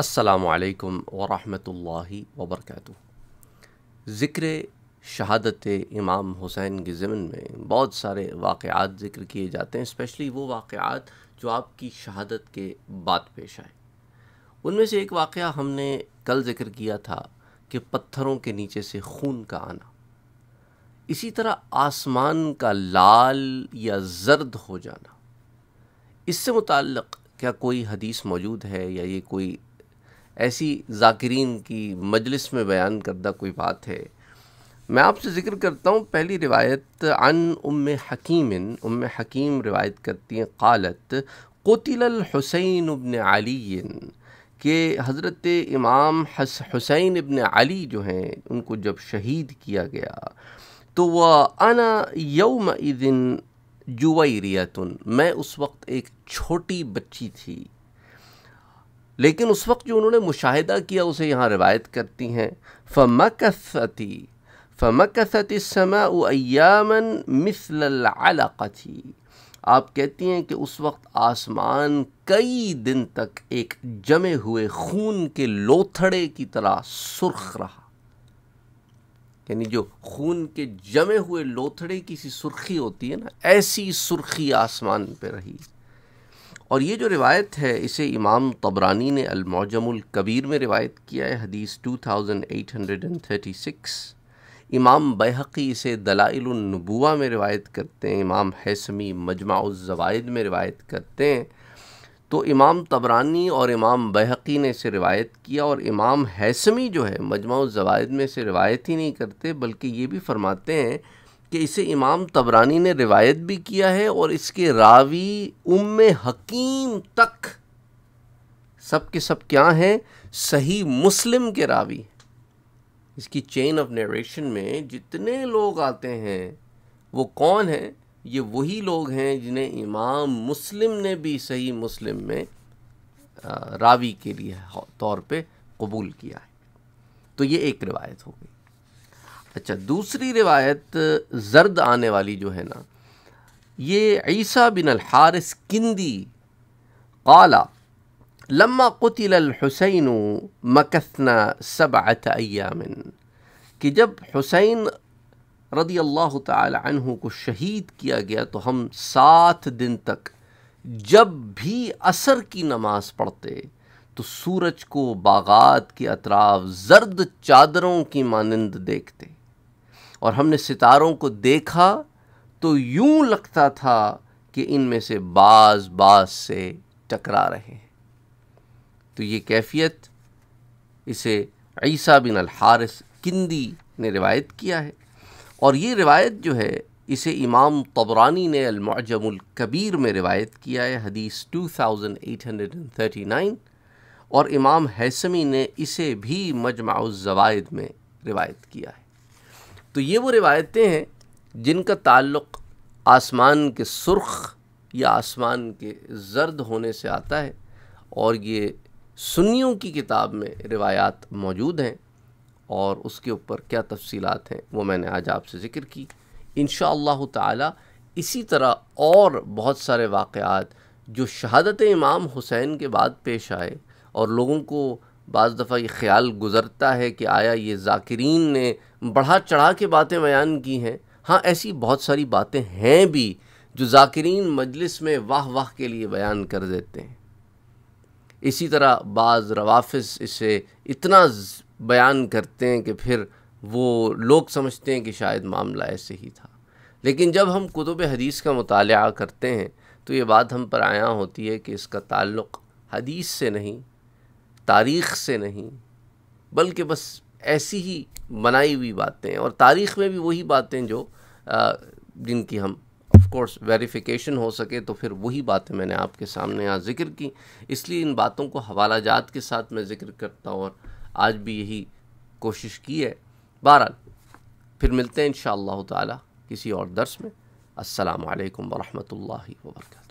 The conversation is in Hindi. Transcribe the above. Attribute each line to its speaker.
Speaker 1: असलकम वरहि वबरक ज़िक्र शहादत इमाम हुसैन के ज़मन में बहुत सारे वाक़ात ज़िक्र किए जाते हैं स्पेशली वो वाक़ात जो आपकी शहादत के बाद पेश आए उनमें से एक वाक़ हमने कल ज़िक्र किया था कि पत्थरों के नीचे से खून का आना इसी तरह आसमान का लाल या जर्द हो जाना इससे मुतक़ क्या कोई हदीस मौजूद है या ये कोई ऐसी जाकिरीन की मजलिस में बयान करदा कोई बात है मैं आपसे ज़िक्र करता हूँ पहली रिवायत अन उम हकीम उम हकीम रिवायत करती हैं कालत कुतिल हुसैन इबन अली के हज़रत इमाम हुसैन इबन अली जो हैं उनको जब शहीद किया गया तो वह अना यौम दिन जुवैरियतन मैं उस वक्त एक छोटी बच्ची थी लेकिन उस वक्त जो उन्होंने मुशाहिदा किया उसे यहाँ रिवायत करती हैं फ़मकसती फ़मकसती समा अयामन मिसलकती आप कहती हैं कि उस वक्त आसमान कई दिन तक एक जमे हुए खून के लोथड़े की तरह सुर्ख रहा यानी जो खून के जमे हुए लोथड़े की सी सुर्खी होती है ना ऐसी सुर्खी आसमान पर रही और ये जो रिवायत है इसे इमाम तबरानी ने अलमौजमुल कबीर में रिवायत किया है हदीस 2836 इमाम बहकी इसे दलाइलनबुआ में रिवायत करते हैं इमाम हैसमी जवायद में रिवायत करते हैं तो इमाम तबरानी और इमाम बहकी ने इसे रिवायत किया और इमाम हैसमी जो है मजमा ज़वायद में से रिवायत ही नहीं करते बल्कि ये भी फरमाते हैं कि इसे इमाम तबरानी ने रिवायत भी किया है और इसके रावी उम हकीम तक सब के सब क्या हैं सही मुस्लिम के रावी इसकी चेन ऑफ नरेशन में जितने लोग आते हैं वो कौन हैं ये वही लोग हैं जिन्हें इमाम मुस्लिम ने भी सही मुस्लिम में रावी के लिए तौर पे कबूल किया है तो ये एक रिवायत हो गई अच्छा दूसरी रिवायत जर्द आने वाली जो है ना ये ईसा बिन अलहारिस किंदी काला लम्मा कतिल हुसैन मकसना सब अतयामिन कि जब हुसैन रदी अल्लाह तहु को शहीद किया गया तो हम सात दिन तक जब भी असर की नमाज़ पढ़ते तो सूरज को बागात के अतराफ जर्द चादरों की मानंद देखते और हमने सितारों को देखा तो यूं लगता था कि इनमें से बाज बाज से टकरा रहे हैं तो ये कैफियत इसे ईसा बिन अलहारस किंदी ने रिवायत किया है और ये रिवायत जो है इसे इमाम तबरानी ने अलमजमुल कबीर में रिवायत किया है हदीस 2839 और इमाम हैसमी ने इसे भी मजमाउज़वायद में रिवायत किया है तो ये वो रिवायतें हैं जिनका ताल्लुक़ आसमान के सुर्ख या आसमान के जर्द होने से आता है और ये सुन्नियों की किताब में रिवायात मौजूद हैं और उसके ऊपर क्या तफसीलात हैं वो मैंने आज आपसे ज़िक्र की इन ताला इसी तरह और बहुत सारे वाक़ात जो शहादत इमाम हुसैन के बाद पेश आए और लोगों को बज़ दफ़ा ये ख्याल गुज़रता है कि आया ये ज़ाकिरीन ने बढ़ा चढ़ा के बातें बयान की हैं हाँ ऐसी बहुत सारी बातें हैं भी जो ज़ाकिरीन मजलिस में वाह वाह के लिए बयान कर देते हैं इसी तरह बाज़ रवाफिस इसे इतना बयान करते हैं कि फिर वो लोग समझते हैं कि शायद मामला ऐसे ही था लेकिन जब हम कुतुब हदीस का मताल करते हैं तो ये बात हम पर आया होती है कि इसका ताल्लुक़ हदीस से नहीं तारीख़ से नहीं बल्कि बस ऐसी ही बनाई हुई बातें और तारीख़ में भी वही बातें जो जिनकी हम कोर्स वेरिफिकेशन हो सके तो फिर वही बातें मैंने आपके सामने यहाँ ज़िक्र की इसलिए इन बातों को हवाला जात के साथ मैं ज़िक्र करता हूँ और आज भी यही कोशिश की है बहर फिर मिलते हैं इन ताला किसी और दर्स में असलकम वरहमल वर्का